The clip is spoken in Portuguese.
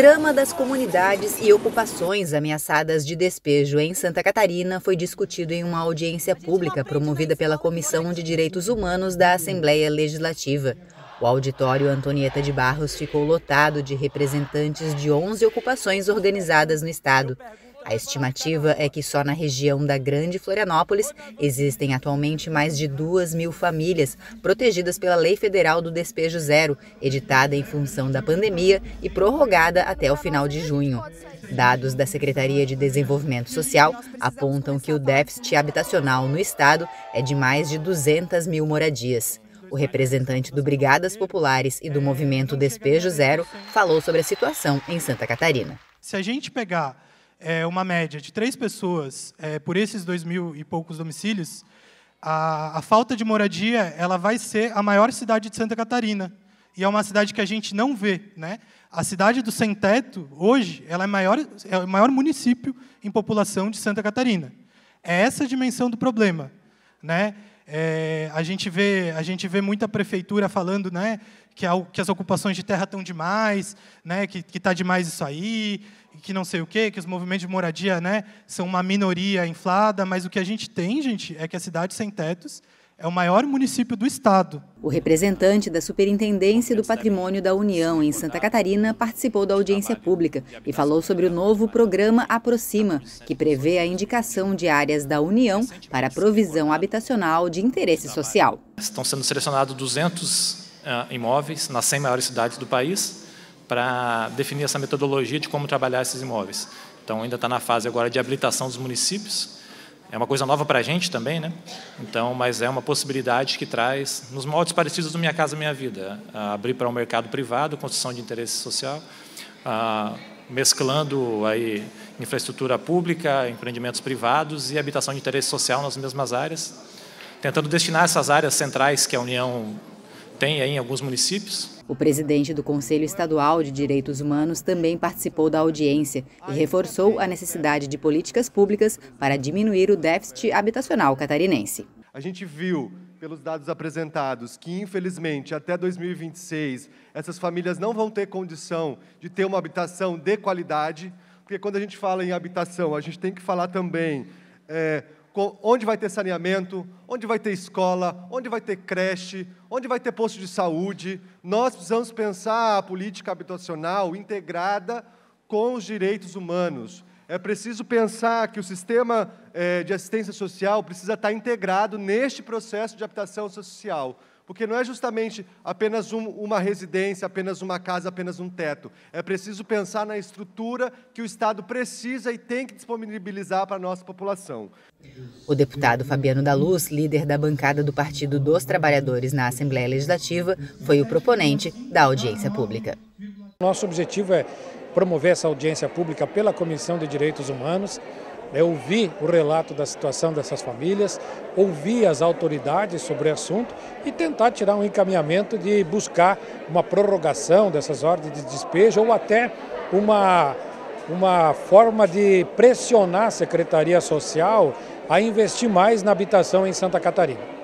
drama das comunidades e ocupações ameaçadas de despejo em Santa Catarina foi discutido em uma audiência pública promovida pela Comissão de Direitos Humanos da Assembleia Legislativa. O auditório Antonieta de Barros ficou lotado de representantes de 11 ocupações organizadas no estado. A estimativa é que só na região da Grande Florianópolis existem atualmente mais de 2 mil famílias protegidas pela Lei Federal do Despejo Zero, editada em função da pandemia e prorrogada até o final de junho. Dados da Secretaria de Desenvolvimento Social apontam que o déficit habitacional no estado é de mais de 200 mil moradias. O representante do Brigadas Populares e do movimento Despejo Zero falou sobre a situação em Santa Catarina. Se a gente pegar é, uma média de três pessoas é, por esses dois mil e poucos domicílios, a, a falta de moradia ela vai ser a maior cidade de Santa Catarina. E é uma cidade que a gente não vê. Né? A cidade do Sem Teto, hoje, ela é, maior, é o maior município em população de Santa Catarina. É essa a dimensão do problema. Né? É, a, gente vê, a gente vê muita prefeitura falando né, que, a, que as ocupações de terra estão demais, né, que está demais isso aí, que não sei o quê, que os movimentos de moradia né, são uma minoria inflada, mas o que a gente tem, gente, é que as cidades sem tetos é o maior município do estado. O representante da Superintendência do Patrimônio da União em Santa Catarina participou da audiência pública e falou sobre o novo programa Aproxima, que prevê a indicação de áreas da União para provisão habitacional de interesse social. Estão sendo selecionados 200 ah, imóveis nas 100 maiores cidades do país para definir essa metodologia de como trabalhar esses imóveis. Então, ainda está na fase agora de habilitação dos municípios, é uma coisa nova para a gente também, né? Então, mas é uma possibilidade que traz, nos moldes parecidos do Minha Casa Minha Vida, abrir para o um mercado privado, construção de interesse social, mesclando aí infraestrutura pública, empreendimentos privados e habitação de interesse social nas mesmas áreas, tentando destinar essas áreas centrais que a União tem aí em alguns municípios. O presidente do Conselho Estadual de Direitos Humanos também participou da audiência e reforçou a necessidade de políticas públicas para diminuir o déficit habitacional catarinense. A gente viu pelos dados apresentados que, infelizmente, até 2026, essas famílias não vão ter condição de ter uma habitação de qualidade, porque quando a gente fala em habitação, a gente tem que falar também. É, onde vai ter saneamento, onde vai ter escola, onde vai ter creche, onde vai ter posto de saúde. Nós precisamos pensar a política habitacional integrada com os direitos humanos é preciso pensar que o sistema é, de assistência social precisa estar integrado neste processo de habitação social. Porque não é justamente apenas um, uma residência, apenas uma casa, apenas um teto. É preciso pensar na estrutura que o Estado precisa e tem que disponibilizar para a nossa população. O deputado Fabiano da Luz, líder da bancada do Partido dos Trabalhadores na Assembleia Legislativa, foi o proponente da audiência pública. Nosso objetivo é promover essa audiência pública pela Comissão de Direitos Humanos, né, ouvir o relato da situação dessas famílias, ouvir as autoridades sobre o assunto e tentar tirar um encaminhamento de buscar uma prorrogação dessas ordens de despejo ou até uma, uma forma de pressionar a Secretaria Social a investir mais na habitação em Santa Catarina.